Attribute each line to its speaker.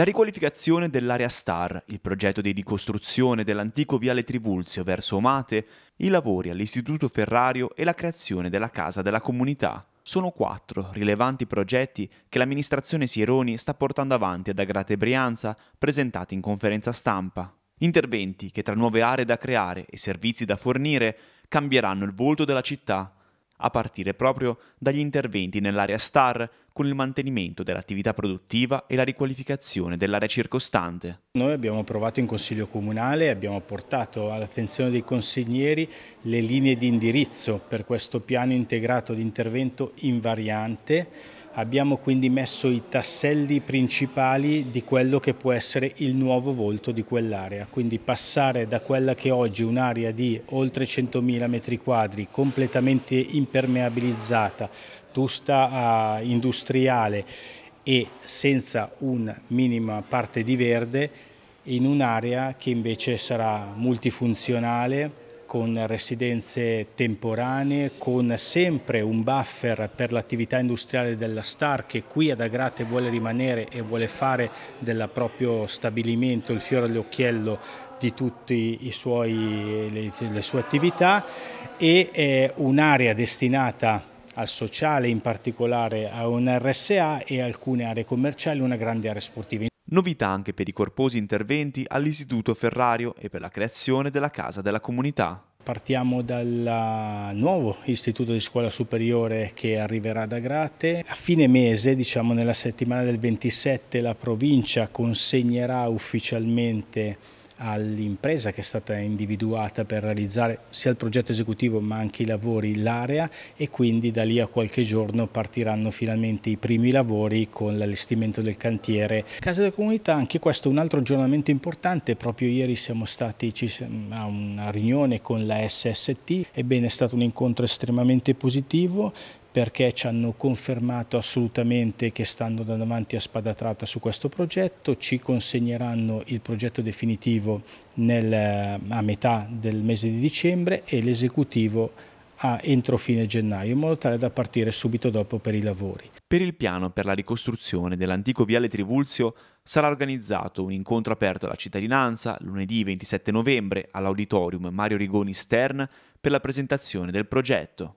Speaker 1: La riqualificazione dell'area Star, il progetto di ricostruzione dell'antico viale Trivulzio verso Omate, i lavori all'Istituto Ferrario e la creazione della Casa della Comunità. Sono quattro rilevanti progetti che l'amministrazione Sieroni sta portando avanti ad Agrate Brianza, presentati in conferenza stampa. Interventi che tra nuove aree da creare e servizi da fornire cambieranno il volto della città a partire proprio dagli interventi nell'area STAR con il mantenimento dell'attività produttiva e la riqualificazione dell'area circostante.
Speaker 2: Noi abbiamo approvato in Consiglio Comunale e abbiamo portato all'attenzione dei consiglieri le linee di indirizzo per questo piano integrato di intervento invariante Abbiamo quindi messo i tasselli principali di quello che può essere il nuovo volto di quell'area, quindi passare da quella che oggi è un'area di oltre 100.000 metri quadri completamente impermeabilizzata, tusta uh, industriale e senza una minima parte di verde in un'area che invece sarà multifunzionale, con residenze temporanee, con sempre un buffer per l'attività industriale della Star che qui ad Agrate vuole rimanere e vuole fare del proprio stabilimento il fiore all'occhiello di tutte le, le, sue attività e un'area destinata al sociale, in particolare a un RSA e alcune aree commerciali, una grande area sportiva. Novità anche
Speaker 1: per i corposi interventi all'Istituto Ferrario
Speaker 2: e per la creazione della Casa
Speaker 1: della Comunità.
Speaker 2: Partiamo dal uh, nuovo istituto di scuola superiore che arriverà da Grate. A fine mese, diciamo nella settimana del 27, la provincia consegnerà ufficialmente all'impresa che è stata individuata per realizzare sia il progetto esecutivo ma anche i lavori, l'area e quindi da lì a qualche giorno partiranno finalmente i primi lavori con l'allestimento del cantiere. Casa della Comunità, anche questo è un altro aggiornamento importante, proprio ieri siamo stati a una riunione con la SST, ebbene è stato un incontro estremamente positivo, perché ci hanno confermato assolutamente che stanno da davanti a spada tratta su questo progetto, ci consegneranno il progetto definitivo nel, eh, a metà del mese di dicembre e l'esecutivo entro fine gennaio, in modo tale da partire subito dopo per i lavori.
Speaker 1: Per il piano per la ricostruzione dell'antico viale Trivulzio sarà organizzato un incontro aperto alla cittadinanza lunedì 27 novembre all'auditorium Mario Rigoni Stern per la presentazione del progetto.